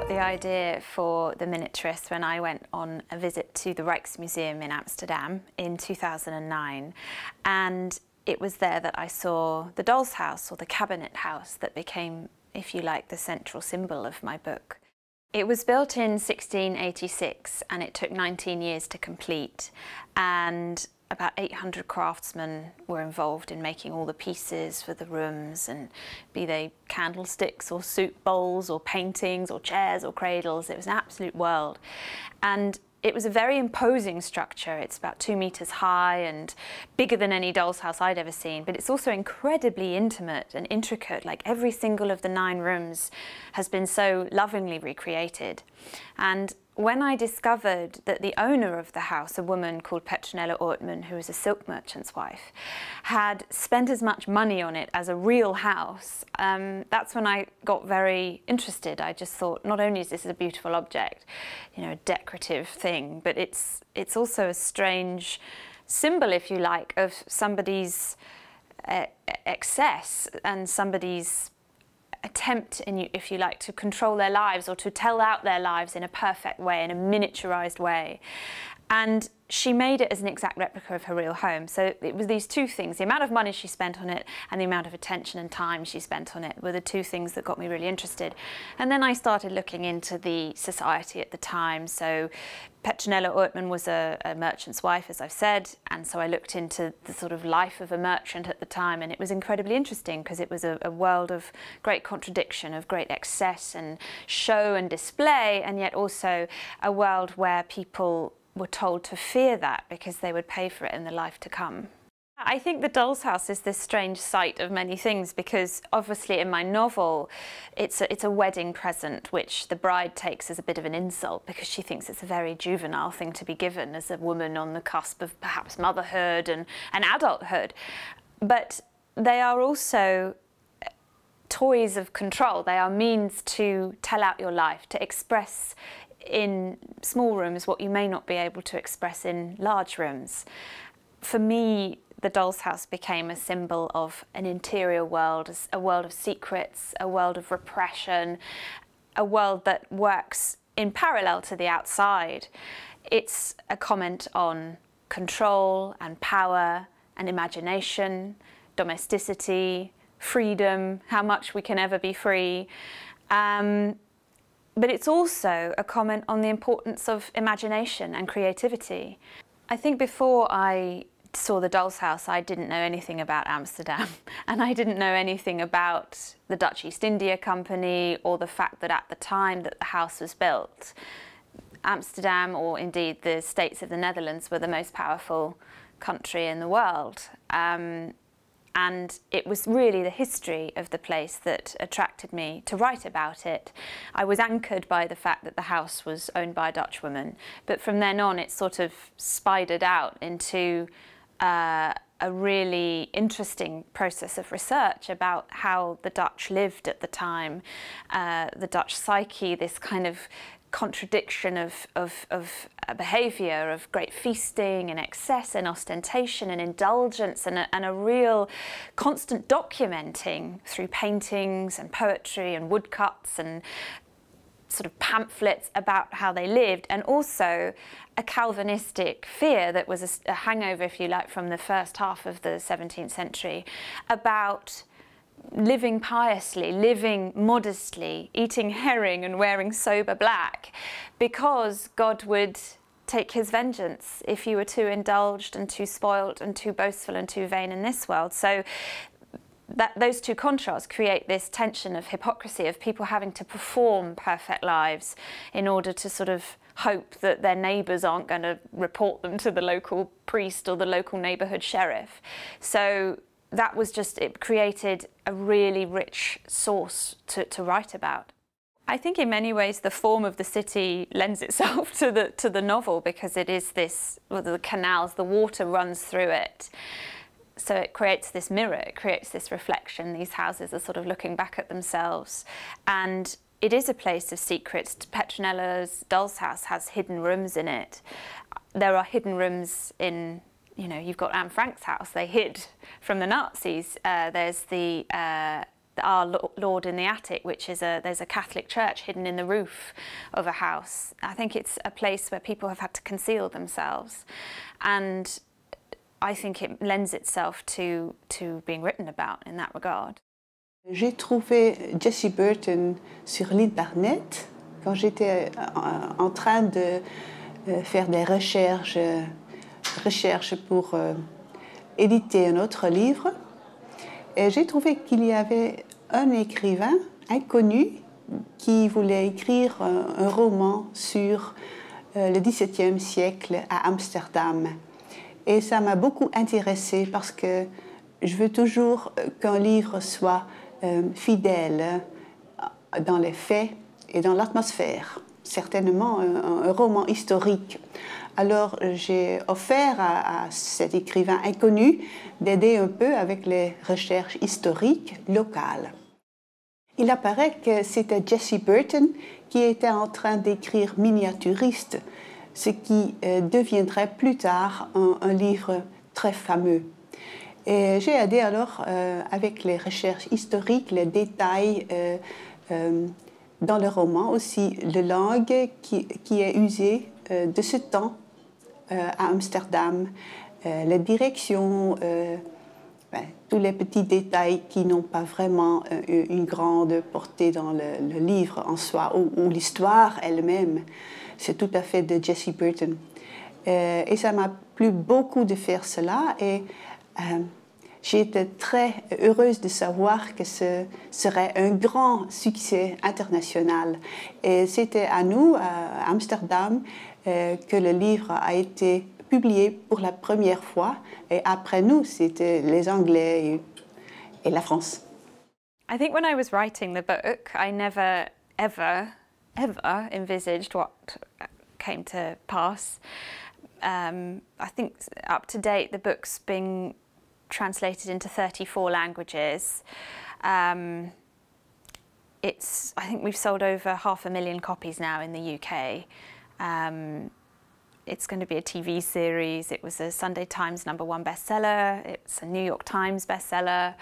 got the idea for the miniaturist when I went on a visit to the Rijksmuseum in Amsterdam in 2009. And it was there that I saw the doll's house or the cabinet house that became, if you like, the central symbol of my book. It was built in 1686 and it took 19 years to complete. And about 800 craftsmen were involved in making all the pieces for the rooms and be they candlesticks or soup bowls or paintings or chairs or cradles it was an absolute world and it was a very imposing structure. It's about two metres high and bigger than any doll's house I'd ever seen, but it's also incredibly intimate and intricate. Like every single of the nine rooms has been so lovingly recreated. And when I discovered that the owner of the house, a woman called Petronella Ortman, who was a silk merchant's wife, had spent as much money on it as a real house, um, that's when I got very interested. I just thought, not only is this a beautiful object, you know, a decorative thing, but it's, it's also a strange symbol, if you like, of somebody's uh, excess and somebody's attempt, in, if you like, to control their lives or to tell out their lives in a perfect way, in a miniaturized way. And she made it as an exact replica of her real home. So it was these two things, the amount of money she spent on it and the amount of attention and time she spent on it were the two things that got me really interested. And then I started looking into the society at the time. So Petronella Uitman was a, a merchant's wife, as I've said, and so I looked into the sort of life of a merchant at the time, and it was incredibly interesting because it was a, a world of great contradiction, of great excess and show and display, and yet also a world where people were told to fear that because they would pay for it in the life to come. I think The Doll's House is this strange site of many things because obviously in my novel it's a, it's a wedding present which the bride takes as a bit of an insult because she thinks it's a very juvenile thing to be given as a woman on the cusp of perhaps motherhood and, and adulthood. But they are also eh, toys of control. They are means to tell out your life, to express in small rooms what you may not be able to express in large rooms. For me, the doll's house became a symbol of an interior world, a world of secrets, a world of repression, a world that works in parallel to the outside. It's a comment on control and power and imagination, domesticity, freedom, how much we can ever be free. Um, but it's also a comment on the importance of imagination and creativity. I think before I saw the Doll's House, I didn't know anything about Amsterdam and I didn't know anything about the Dutch East India Company or the fact that at the time that the house was built, Amsterdam or indeed the states of the Netherlands were the most powerful country in the world. Um, and it was really the history of the place that attracted me to write about it. I was anchored by the fact that the house was owned by a Dutch woman, but from then on it sort of spidered out into uh, a really interesting process of research about how the Dutch lived at the time, uh, the Dutch psyche, this kind of contradiction of, of, of a behaviour of great feasting and excess and ostentation and indulgence and a, and a real constant documenting through paintings and poetry and woodcuts and sort of pamphlets about how they lived, and also a Calvinistic fear that was a, a, hangover, if you like, from the first half of the 17th century about living piously, living modestly, eating herring and wearing sober black, because God would take his vengeance if you were too indulged and too spoilt and too boastful and too vain in this world. So that those two contrasts create this tension of hypocrisy of people having to perform perfect lives in order to sort of hope that their neighbours aren't going to report them to the local priest or the local neighbourhood sheriff. So that was just, it created a really rich source to, to write about. I think in many ways the form of the city lends itself to the to the novel because it is this well, the canals the water runs through it so it creates this mirror it creates this reflection these houses are sort of looking back at themselves and it is a place of secrets Petronella's doll's house has hidden rooms in it there are hidden rooms in you know, you've got Anne Frank's house. They hid from the Nazis. Uh, there's the uh, our Lord in the Attic, which is a there's a Catholic church hidden in the roof of a house. I think it's a place where people have had to conceal themselves, and I think it lends itself to to being written about in that regard. J'ai trouvé Jessie Burton sur l'internet quand j'étais euh, en train de euh, faire des recherches euh, recherche pour euh, éditer un autre livre. Et j'ai trouvé qu'il y avait un écrivain inconnu qui voulait écrire euh, un, roman sur euh, le le e siècle à Amsterdam. Et ça m'a beaucoup intéressée parce que je veux toujours qu'un livre soit fidèle dans les faits et dans l'atmosphère. Certainement un roman historique. Alors euh, j'ai offert à, cet écrivain inconnu d'aider un peu avec les recherches historiques locales. Il apparaît que c'était Jesse Burton qui était en train d'écrire Miniaturiste, ce qui euh, deviendrait plus tard un, livre très fameux. Et j'ai aidé alors euh, avec les recherches historiques, les détails dans le roman aussi, le langue qui, qui est usée de ce temps euh, à Amsterdam, euh, la direction, euh, ben, tous les petits détails qui n'ont pas vraiment une grande portée dans le, livre en soi ou, l'histoire elle-même. C'est tout à fait de Jesse Burton. et ça m'a plu beaucoup de faire cela et j'étais très heureuse de savoir que ce serait un grand succès international. Et c'était à nous, à Amsterdam, Euh, que le livre a été publié pour la première fois. Et après nous, c'était les Anglais et, et la France. I think when I was writing the book, I never, ever, ever envisaged what came to pass. Um, I think up to date, the book's been translated into 34 languages. Um, it's, I think we've sold over half a million copies now in the UK. Um, it's going to be a TV series. It was a Sunday Times number one bestseller. It's a New York Times bestseller.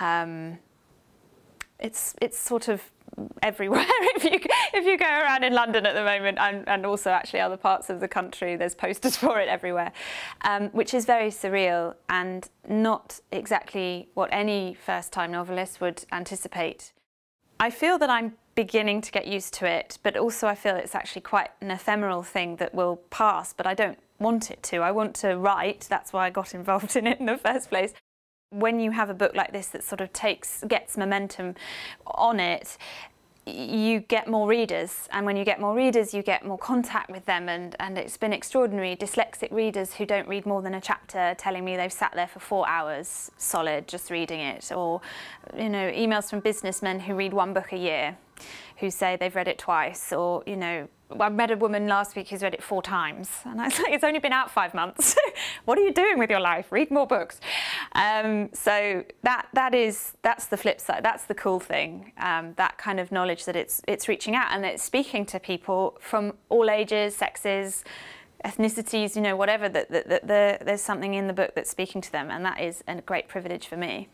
Um, it's it's sort of everywhere if you if you go around in London at the moment and, and also actually other parts of the country there's posters for it everywhere um, which is very surreal and not exactly what any first time novelist would anticipate I feel that I'm beginning to get used to it, but also I feel it's actually quite an ephemeral thing that will pass, but I don't want it to. I want to write, that's why I got involved in it in the first place. When you have a book like this that sort of takes gets momentum on it, you get more readers and when you get more readers you get more contact with them and and it's been extraordinary dyslexic readers who don't read more than a chapter telling me they've sat there for 4 hours solid just reading it or you know emails from businessmen who read one book a year who say they've read it twice or you know I met a woman last week who's read it four times and I was like it's only been out five months what are you doing with your life read more books um, so that that is that's the flip side. That's the cool thing. Um, that kind of knowledge that it's it's reaching out and it's speaking to people from all ages, sexes, ethnicities. You know, whatever. That that, that the, there's something in the book that's speaking to them, and that is a great privilege for me.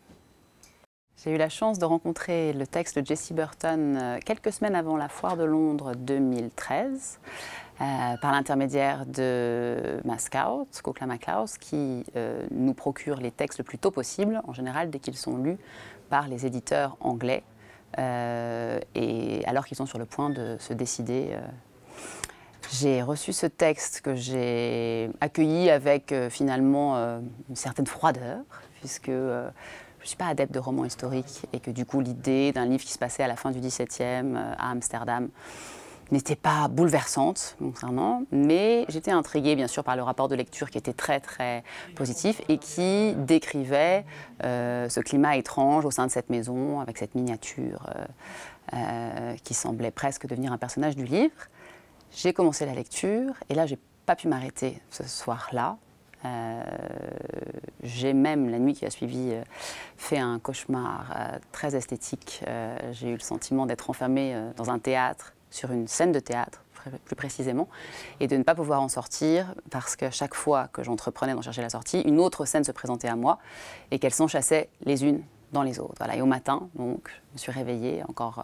J'ai eu la chance de rencontrer le texte de Jesse Burton euh, quelques semaines avant la foire de Londres 2013. Euh, par l'intermédiaire de ma scout, Kokla qui euh, nous procure les textes le plus tôt possible, en général dès qu'ils sont lus par les éditeurs anglais, et alors qu'ils sont sur le point de se décider. j'ai reçu ce texte que j'ai accueilli avec finalement une certaine froideur, puisque je ne suis pas adepte de romans historiques et que du coup l'idée d'un livre qui se passait à la fin du XVIIe euh, à Amsterdam n'était pas bouleversante concernant, mais j'étais intriguée bien sûr par le rapport de lecture qui était très très positif et qui décrivait euh, ce climat étrange au sein de cette maison avec cette miniature euh, qui semblait presque devenir un personnage du livre. J'ai commencé la lecture et là j'ai pas pu m'arrêter ce soir-là euh, j'ai même, la nuit qui a suivi, euh, fait un cauchemar euh, très esthétique. j'ai eu le sentiment d'être enfermée dans un théâtre, sur une scène de théâtre plus précisément, et de ne pas pouvoir en sortir parce que chaque fois que j'entreprenais d'en chercher la sortie, une autre scène se présentait à moi et qu'elles s'enchassaient les unes dans les autres. Voilà. Et au matin, donc, je me suis réveillée encore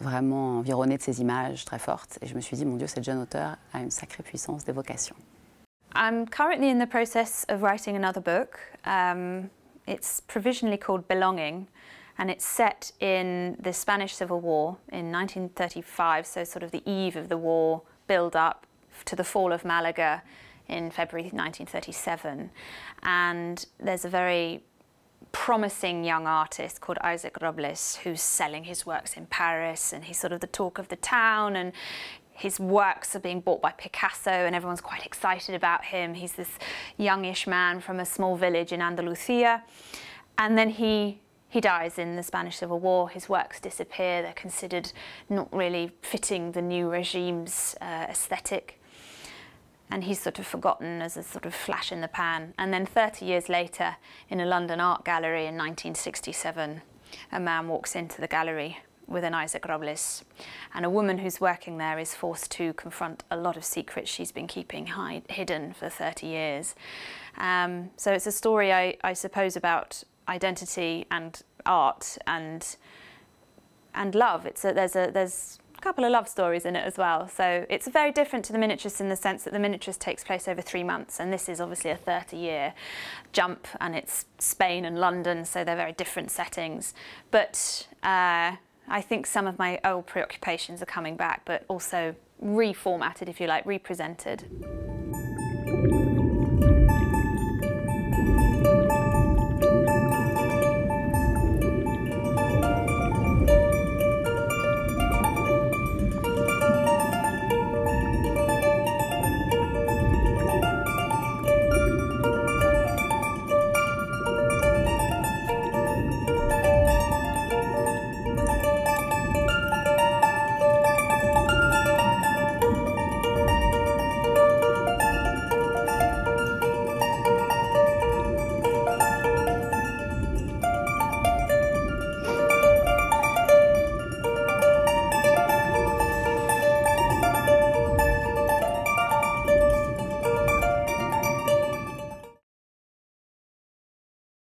vraiment environnée de ces images très fortes et je me suis dit, mon Dieu, cette jeune auteure a une sacrée puissance d'évocation. I'm currently in the process of writing another book. Um, it's provisionally called Belonging, and it's set in the Spanish Civil War in 1935, so sort of the eve of the war build up to the fall of Malaga in February 1937. And there's a very promising young artist called Isaac Robles who's selling his works in Paris and he's sort of the talk of the town and his works are being bought by Picasso and everyone's quite excited about him. He's this youngish man from a small village in Andalusia. And then he, he dies in the Spanish Civil War. His works disappear. They're considered not really fitting the new regime's uh, aesthetic. And he's sort of forgotten as a sort of flash in the pan. And then 30 years later, in a London art gallery in 1967, a man walks into the gallery within Isaac Robles. And a woman who's working there is forced to confront a lot of secrets she's been keeping hide, hidden for 30 years. Um, so it's a story, I, I suppose, about identity and art and and love. It's a, there's a there's a couple of love stories in it as well. So it's very different to the miniaturist in the sense that the miniaturist takes place over three months, and this is obviously a 30-year jump, and it's Spain and London, so they're very different settings. But uh, I think some of my old oh, preoccupations are coming back, but also reformatted, if you like, represented.